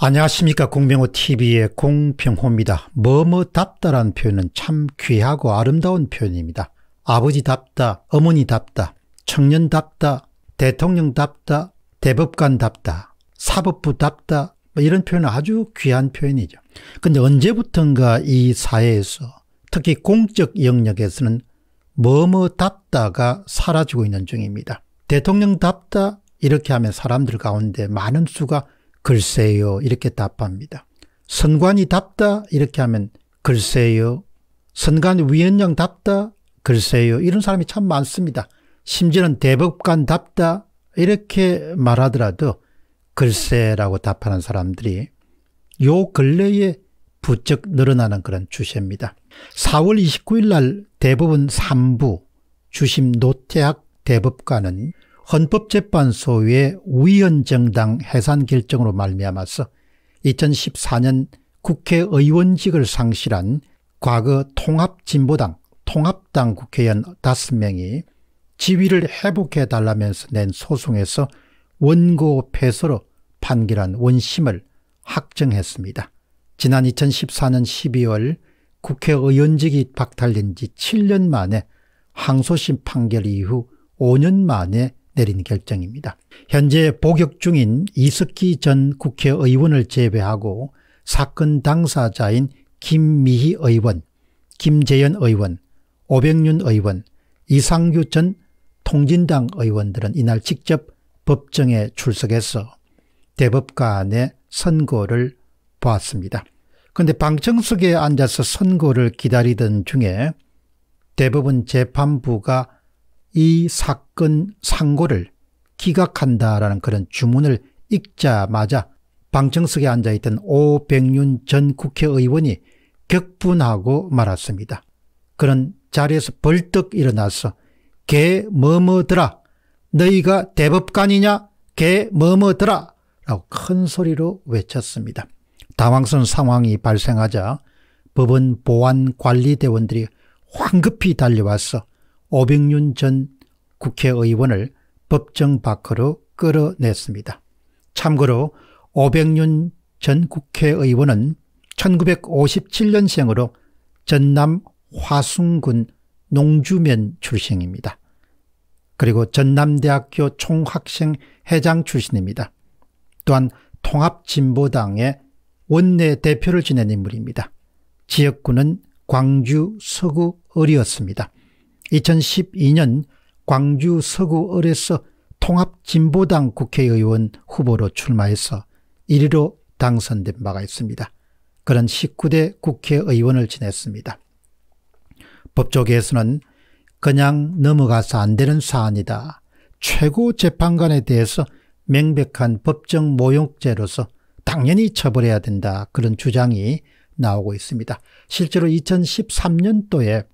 안녕하십니까 공병호TV의 공병호입니다. 뭐뭐답다란 표현은 참 귀하고 아름다운 표현입니다. 아버지답다, 어머니답다, 청년답다, 대통령답다, 대법관답다, 사법부답다 뭐 이런 표현은 아주 귀한 표현이죠. 근데 언제부턴가 이 사회에서 특히 공적 영역에서는 뭐뭐답다가 사라지고 있는 중입니다. 대통령답다 이렇게 하면 사람들 가운데 많은 수가 글쎄요. 이렇게 답합니다. 선관이 답다? 이렇게 하면 글쎄요. 선관 위원장 답다? 글쎄요. 이런 사람이 참 많습니다. 심지어는 대법관 답다? 이렇게 말하더라도 글쎄라고 답하는 사람들이 요 근래에 부쩍 늘어나는 그런 주제입니다. 4월 29일 날 대법원 3부 주심 노태학 대법관은 헌법재판소의 위헌정당 해산 결정으로 말미암아서 2014년 국회의원직을 상실한 과거 통합진보당 통합당 국회의원 5명이 지위를 회복해 달라면서 낸 소송에서 원고 패소로 판결한 원심을 확정했습니다. 지난 2014년 12월 국회의원직이 박탈된 지 7년 만에 항소심 판결 이후 5년 만에 내린 결정입니다. 현재 복역 중인 이석기 전 국회의원을 제외하고 사건 당사자인 김미희 의원, 김재현 의원, 오백윤 의원, 이상규 전 통진당 의원들은 이날 직접 법정에 출석해서 대법관의 선고를 보았습니다. 그런데 방청석에 앉아서 선고를 기다리던 중에 대법원 재판부가 이 사건 상고를 기각한다라는 그런 주문을 읽자마자 방청석에 앉아있던 오백윤 전 국회의원이 격분하고 말았습니다. 그는 자리에서 벌떡 일어나서 개 뭐뭐더라 너희가 대법관이냐 개 뭐뭐더라 라고 큰 소리로 외쳤습니다. 당황스러운 상황이 발생하자 법원 보안관리대원들이 황급히 달려와서 오백윤 전 국회의원을 법정 밖으로 끌어냈습니다. 참고로 오백윤 전 국회의원은 1957년생으로 전남 화순군 농주면 출생입니다. 그리고 전남대학교 총학생 회장 출신입니다. 또한 통합진보당의 원내 대표를 지낸 인물입니다. 지역구는 광주 서구 을이었습니다. 2012년 광주 서구을에서 통합진보당 국회의원 후보로 출마해서 1위로 당선된 바가 있습니다. 그런 19대 국회의원을 지냈습니다. 법조계에서는 그냥 넘어가서 안 되는 사안이다. 최고 재판관에 대해서 명백한 법정 모욕죄로서 당연히 처벌해야 된다. 그런 주장이 나오고 있습니다. 실제로 2013년도에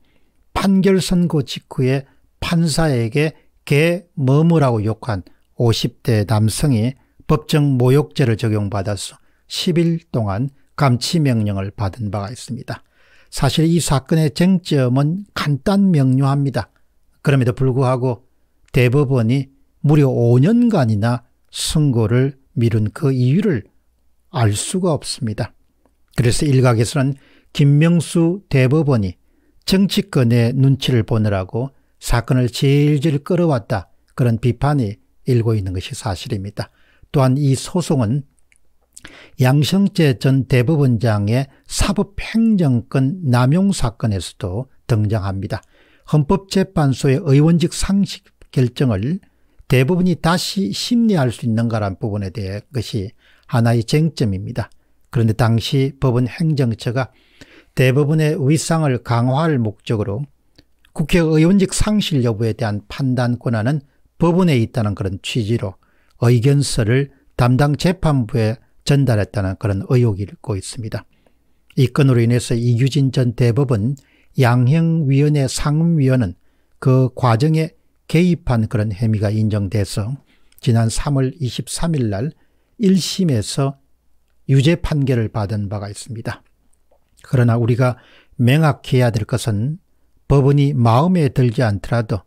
판결 선고 직후에 판사에게 개 머무라고 욕한 50대 남성이 법정 모욕죄를 적용받아서 10일 동안 감치명령을 받은 바가 있습니다. 사실 이 사건의 쟁점은 간단 명료합니다. 그럼에도 불구하고 대법원이 무려 5년간이나 선고를 미룬 그 이유를 알 수가 없습니다. 그래서 일각에서는 김명수 대법원이 정치권의 눈치를 보느라고 사건을 질질 끌어왔다. 그런 비판이 일고 있는 것이 사실입니다. 또한 이 소송은 양성재 전 대법원장의 사법행정권 남용 사건에서도 등장합니다. 헌법재판소의 의원직 상식 결정을 대부분이 다시 심리할 수 있는가란 부분에 대해 것이 하나의 쟁점입니다. 그런데 당시 법원 행정처가 대법원의 위상을 강화할 목적으로 국회의원직 상실 여부에 대한 판단 권한은 법원에 있다는 그런 취지로 의견서를 담당 재판부에 전달했다는 그런 의혹이 있고 있습니다. 이 건으로 인해서 이규진 전 대법원 양형위원회 상임위원은 그 과정에 개입한 그런 혐의가 인정돼서 지난 3월 23일 날 1심에서 유죄 판결을 받은 바가 있습니다. 그러나 우리가 명확해야 될 것은 법원이 마음에 들지 않더라도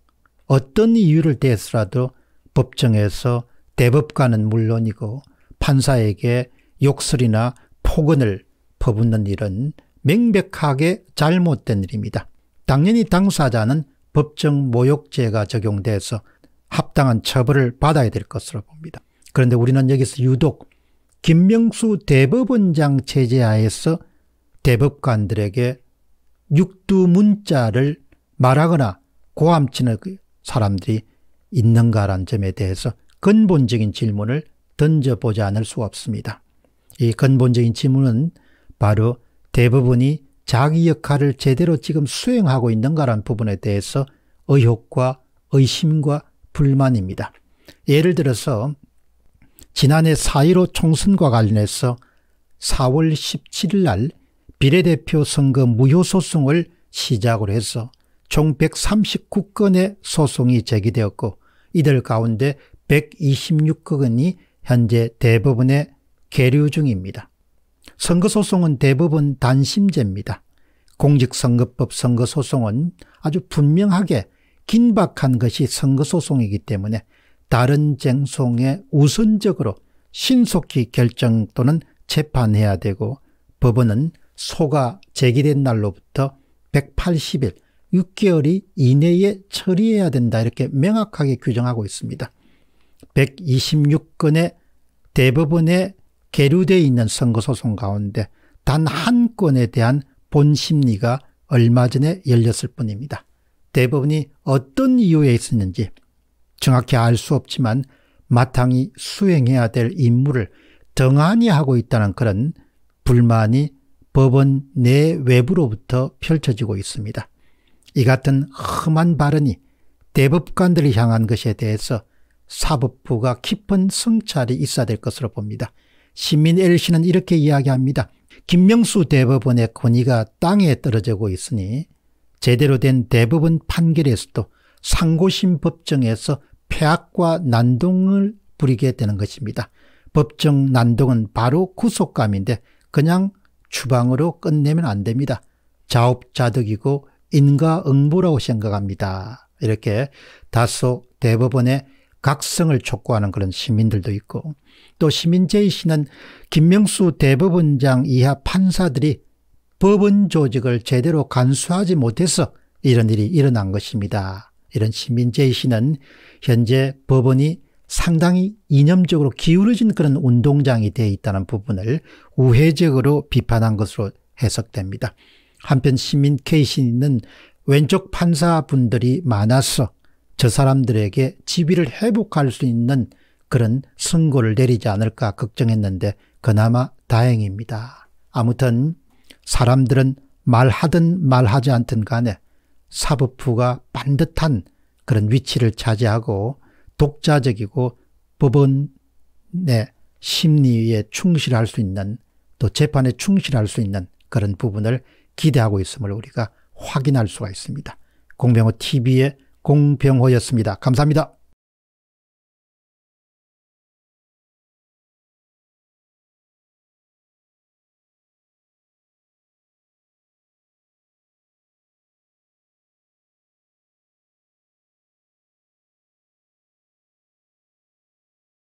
어떤 이유를 대해서라도 법정에서 대법관은 물론이고 판사에게 욕설이나 폭언을 퍼붓는 일은 명백하게 잘못된 일입니다. 당연히 당사자는 법정 모욕죄가 적용돼서 합당한 처벌을 받아야 될 것으로 봅니다. 그런데 우리는 여기서 유독 김명수 대법원장 체제하에서 대법관들에게 육두 문자를 말하거나 고함치는 그 사람들이 있는가라는 점에 대해서 근본적인 질문을 던져보지 않을 수 없습니다. 이 근본적인 질문은 바로 대부분이 자기 역할을 제대로 지금 수행하고 있는가란 부분에 대해서 의혹과 의심과 불만입니다. 예를 들어서 지난해 4.15 총선과 관련해서 4월 17일 날 비례대표 선거 무효 소송을 시작으로 해서 총 139건의 소송이 제기되었고 이들 가운데 126건이 현재 대법원에 계류 중입니다. 선거소송은 대부분 단심제입니다. 공직선거법 선거소송은 아주 분명하게 긴박한 것이 선거소송이기 때문에 다른 쟁송에 우선적으로 신속히 결정 또는 재판해야 되고 법원은 소가 제기된 날로부터 180일 6개월이 이내에 처리해야 된다 이렇게 명확하게 규정하고 있습니다. 126건의 대법원에 계류되어 있는 선거소송 가운데 단 한 건에 대한 본심리가 얼마 전에 열렸을 뿐입니다. 대법원이 어떤 이유에 있었는지 정확히 알 수 없지만 마땅히 수행해야 될 임무를 덩하니 하고 있다는 그런 불만이 법원 내 외부로부터 펼쳐지고 있습니다. 이 같은 험한 발언이 대법관들을 향한 것에 대해서 사법부가 깊은 성찰이 있어야 될 것으로 봅니다. 시민 L씨는 이렇게 이야기합니다. 김명수 대법원의 권위가 땅에 떨어지고 있으니 제대로 된 대법원 판결에서도 상고심 법정에서 폐악과 난동을 부리게 되는 것입니다. 법정 난동은 바로 구속감인데 그냥 추방으로 끝내면 안 됩니다. 자업자득이고 인과응보라고 생각합니다. 이렇게 다소 대법원의 각성을 촉구하는 그런 시민들도 있고 또 시민제의 시는 김명수 대법원장 이하 판사들이 법원 조직을 제대로 간수하지 못해서 이런 일이 일어난 것입니다. 이런 시민제의 시는 현재 법원이 상당히 이념적으로 기울어진 그런 운동장이 되어 있다는 부분을 우회적으로 비판한 것으로 해석됩니다. 한편 시민 케이신는 왼쪽 판사분들이 많아서 저 사람들에게 지위를 회복할 수 있는 그런 선고를 내리지 않을까 걱정했는데 그나마 다행입니다. 아무튼 사람들은 말하든 말하지 않든 간에 사법부가 반듯한 그런 위치를 차지하고 독자적이고 법원의 심리에 충실할 수 있는 또 재판에 충실할 수 있는 그런 부분을 기대하고 있음을 우리가 확인할 수가 있습니다. 공병호 TV의 공병호였습니다. 감사합니다.